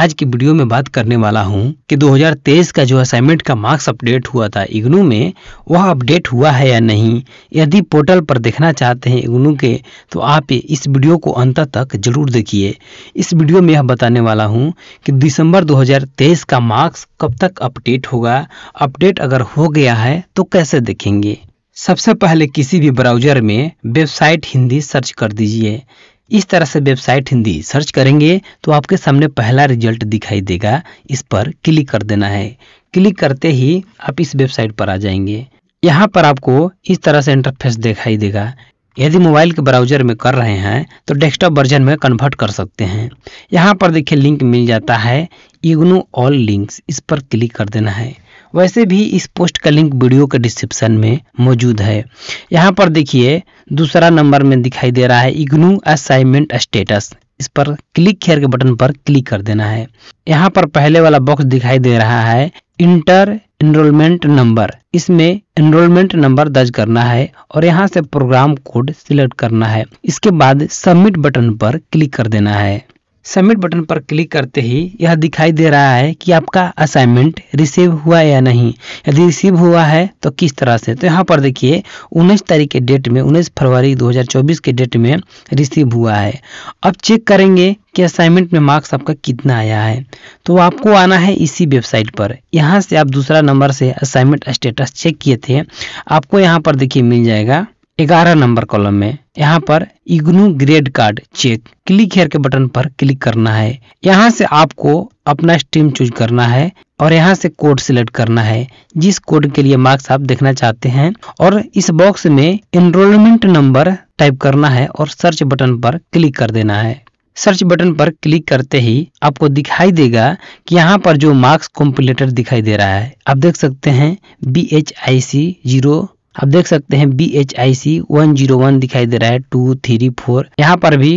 आज की वीडियो में बात करने वाला हूँ कि 2023 का जो असाइनमेंट का मार्क्स अपडेट हुआ था इग्नू में वह अपडेट हुआ है या नहीं यदि पोर्टल पर देखना चाहते हैं इग्नू के तो आप इस वीडियो को अंत तक जरूर देखिए इस वीडियो में यह बताने वाला हूँ कि दिसंबर 2023 का मार्क्स कब तक अपडेट होगा अपडेट अगर हो गया है तो कैसे देखेंगे सबसे पहले किसी भी ब्राउजर में वेबसाइट हिंदी सर्च कर दीजिए इस तरह से वेबसाइट हिंदी सर्च करेंगे तो आपके सामने पहला रिजल्ट दिखाई देगा इस पर क्लिक कर देना है क्लिक करते ही आप इस वेबसाइट पर आ जाएंगे यहाँ पर आपको इस तरह से इंटरफेस दिखाई देगा यदि मोबाइल के ब्राउजर में कर रहे हैं तो डेस्कटॉप वर्जन में कन्वर्ट कर सकते हैं यहाँ पर देखिए लिंक मिल जाता है इग्नो ऑल लिंक्स इस पर क्लिक कर देना है वैसे भी इस पोस्ट का लिंक वीडियो के डिस्क्रिप्शन में मौजूद है यहाँ पर देखिए दूसरा नंबर में दिखाई दे रहा है इग्नू असाइनमेंट स्टेटस इस पर क्लिक हेयर के बटन पर क्लिक कर देना है यहाँ पर पहले वाला बॉक्स दिखाई दे रहा है इंटर एनरोलमेंट नंबर इसमें एनरोलमेंट नंबर दर्ज करना है और यहाँ से प्रोग्राम कोड सिलेक्ट करना है इसके बाद सबमिट बटन पर क्लिक कर देना है सबमिट बटन पर क्लिक करते ही यह दिखाई दे रहा है कि आपका असाइनमेंट रिसीव हुआ या नहीं यदि रिसीव हुआ है तो किस तरह से तो यहाँ पर देखिए उन्नीस तारीख के डेट में उन्नीस फरवरी 2024 के डेट में रिसीव हुआ है अब चेक करेंगे कि असाइनमेंट में मार्क्स आपका कितना आया है तो आपको आना है इसी वेबसाइट पर यहाँ से आप दूसरा नंबर से असाइनमेंट स्टेटस चेक किए थे आपको यहाँ पर देखिए मिल जाएगा ग्यारह नंबर कॉलम में यहाँ पर IGNOU grade card check click here के बटन पर क्लिक करना है यहाँ से आपको अपना स्ट्रीम चूज करना है और यहाँ से कोड सिलेक्ट करना है जिस कोड के लिए मार्क्स आप देखना चाहते हैं और इस बॉक्स में एनरोलमेंट नंबर टाइप करना है और सर्च बटन पर क्लिक कर देना है सर्च बटन पर क्लिक करते ही आपको दिखाई देगा कि यहाँ पर जो मार्क्स कॉम्पिलेटर दिखाई दे रहा है आप देख सकते हैं B H I C zero आप देख सकते हैं B H I C one zero one दिखाई दे रहा है टू थ्री फोर यहाँ पर भी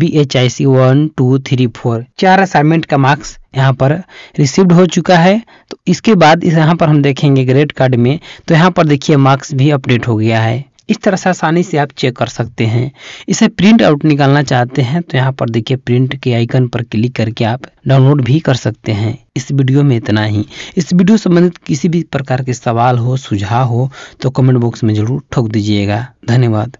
B H I C one two three four चार असाइनमेंट का मार्क्स यहाँ पर रिसीव्ड हो चुका है तो इसके बाद इस यहाँ पर हम देखेंगे ग्रेड कार्ड में तो यहाँ पर देखिए मार्क्स भी अपडेट हो गया है इस तरह से आसानी से आप चेक कर सकते हैं इसे प्रिंट आउट निकालना चाहते हैं तो यहाँ पर देखिए प्रिंट के आइकन पर क्लिक करके आप डाउनलोड भी कर सकते हैं इस वीडियो में इतना ही इस वीडियो संबंधित किसी भी प्रकार के सवाल हो सुझाव हो तो कमेंट बॉक्स में जरूर ठोक दीजिएगा धन्यवाद